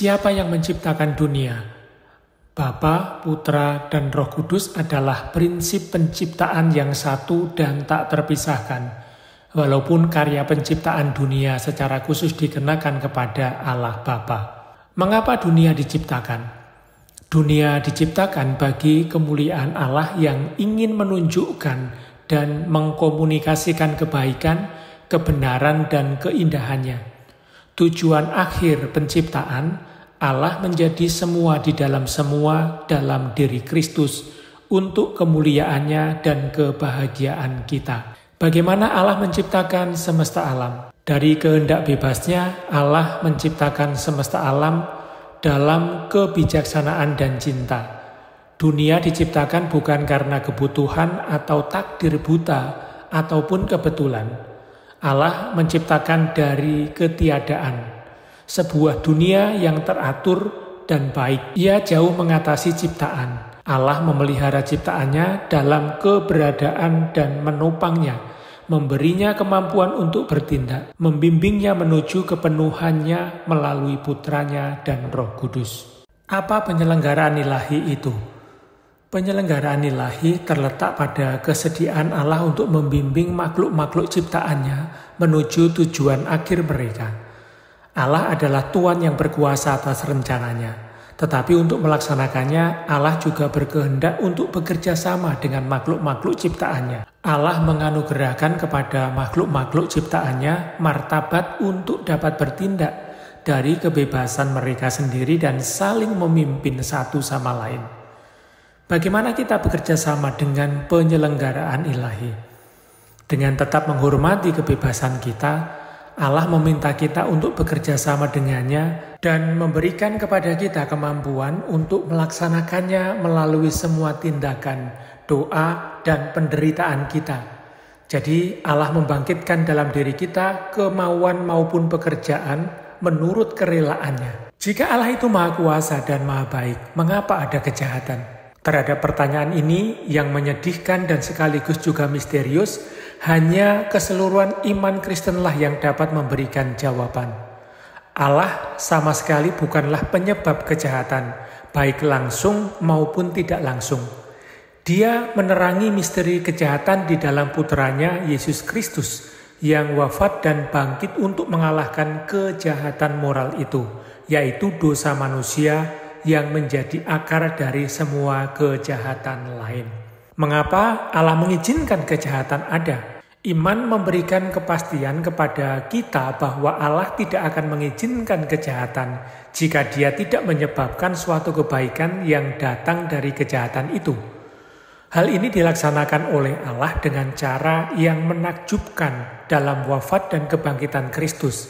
Siapa yang menciptakan dunia? Bapa, Putra, dan Roh Kudus adalah prinsip penciptaan yang satu dan tak terpisahkan. Walaupun karya penciptaan dunia secara khusus dikenakan kepada Allah Bapa. Mengapa dunia diciptakan? Dunia diciptakan bagi kemuliaan Allah yang ingin menunjukkan dan mengkomunikasikan kebaikan, kebenaran, dan keindahannya. Tujuan akhir penciptaan Allah menjadi semua di dalam semua dalam diri Kristus untuk kemuliaannya dan kebahagiaan kita. Bagaimana Allah menciptakan semesta alam? Dari kehendak bebasnya, Allah menciptakan semesta alam dalam kebijaksanaan dan cinta. Dunia diciptakan bukan karena kebutuhan atau takdir buta ataupun kebetulan. Allah menciptakan dari ketiadaan sebuah dunia yang teratur dan baik. Ia jauh mengatasi ciptaan. Allah memelihara ciptaannya dalam keberadaan dan menopangnya, memberinya kemampuan untuk bertindak, membimbingnya menuju kepenuhannya melalui putranya dan roh kudus. Apa penyelenggaraan ilahi itu? Penyelenggaraan ilahi terletak pada kesediaan Allah untuk membimbing makhluk-makhluk ciptaannya menuju tujuan akhir mereka Allah adalah Tuhan yang berkuasa atas rencananya. Tetapi untuk melaksanakannya, Allah juga berkehendak untuk bekerja sama dengan makhluk-makhluk ciptaannya. Allah menganugerahkan kepada makhluk-makhluk ciptaannya martabat untuk dapat bertindak dari kebebasan mereka sendiri dan saling memimpin satu sama lain. Bagaimana kita bekerja sama dengan penyelenggaraan ilahi? Dengan tetap menghormati kebebasan kita, Allah meminta kita untuk bekerja sama dengannya dan memberikan kepada kita kemampuan untuk melaksanakannya melalui semua tindakan, doa, dan penderitaan kita. Jadi, Allah membangkitkan dalam diri kita kemauan maupun pekerjaan menurut kerelaannya. Jika Allah itu Maha Kuasa dan Maha Baik, mengapa ada kejahatan? Terhadap pertanyaan ini yang menyedihkan dan sekaligus juga misterius, hanya keseluruhan iman Kristenlah yang dapat memberikan jawaban. Allah sama sekali bukanlah penyebab kejahatan, baik langsung maupun tidak langsung. Dia menerangi misteri kejahatan di dalam putranya Yesus Kristus yang wafat dan bangkit untuk mengalahkan kejahatan moral itu, yaitu dosa manusia yang menjadi akar dari semua kejahatan lain. Mengapa Allah mengizinkan kejahatan ada? Iman memberikan kepastian kepada kita bahwa Allah tidak akan mengizinkan kejahatan jika Dia tidak menyebabkan suatu kebaikan yang datang dari kejahatan itu. Hal ini dilaksanakan oleh Allah dengan cara yang menakjubkan dalam wafat dan kebangkitan Kristus.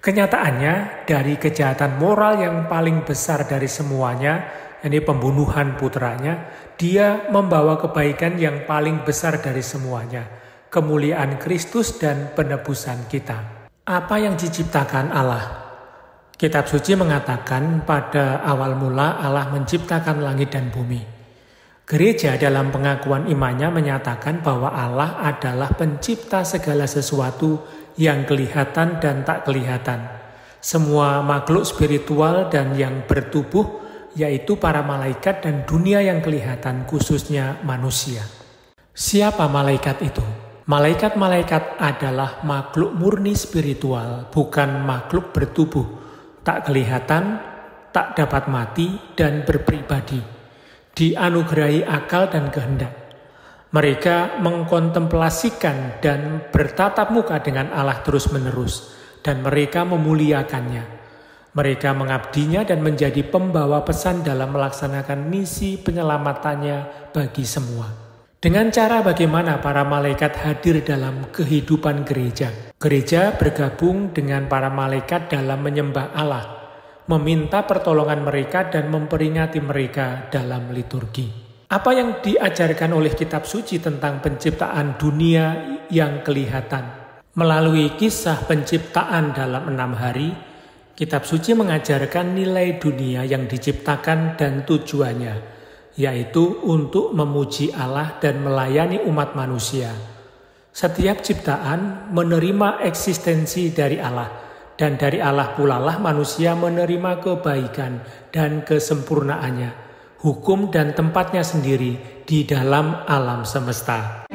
Kenyataannya, dari kejahatan moral yang paling besar dari semuanya, ini pembunuhan putranya, dia membawa kebaikan yang paling besar dari semuanya, kemuliaan Kristus dan penebusan kita. Apa yang diciptakan Allah? Kitab suci mengatakan pada awal mula Allah menciptakan langit dan bumi. Gereja dalam pengakuan imannya menyatakan bahwa Allah adalah pencipta segala sesuatu yang kelihatan dan tak kelihatan. Semua makhluk spiritual dan yang bertubuh yaitu para malaikat dan dunia yang kelihatan, khususnya manusia. Siapa malaikat itu? Malaikat-malaikat adalah makhluk murni spiritual, bukan makhluk bertubuh, tak kelihatan, tak dapat mati, dan berpribadi. Dianugerahi akal dan kehendak. Mereka mengkontemplasikan dan bertatap muka dengan Allah terus-menerus, dan mereka memuliakannya mereka mengabdinya dan menjadi pembawa pesan dalam melaksanakan misi penyelamatannya bagi semua. Dengan cara bagaimana para malaikat hadir dalam kehidupan gereja. Gereja bergabung dengan para malaikat dalam menyembah Allah, meminta pertolongan mereka dan memperingati mereka dalam liturgi. Apa yang diajarkan oleh kitab suci tentang penciptaan dunia yang kelihatan? Melalui kisah penciptaan dalam enam hari, Kitab suci mengajarkan nilai dunia yang diciptakan dan tujuannya, yaitu untuk memuji Allah dan melayani umat manusia. Setiap ciptaan menerima eksistensi dari Allah, dan dari Allah pula lah manusia menerima kebaikan dan kesempurnaannya, hukum dan tempatnya sendiri di dalam alam semesta.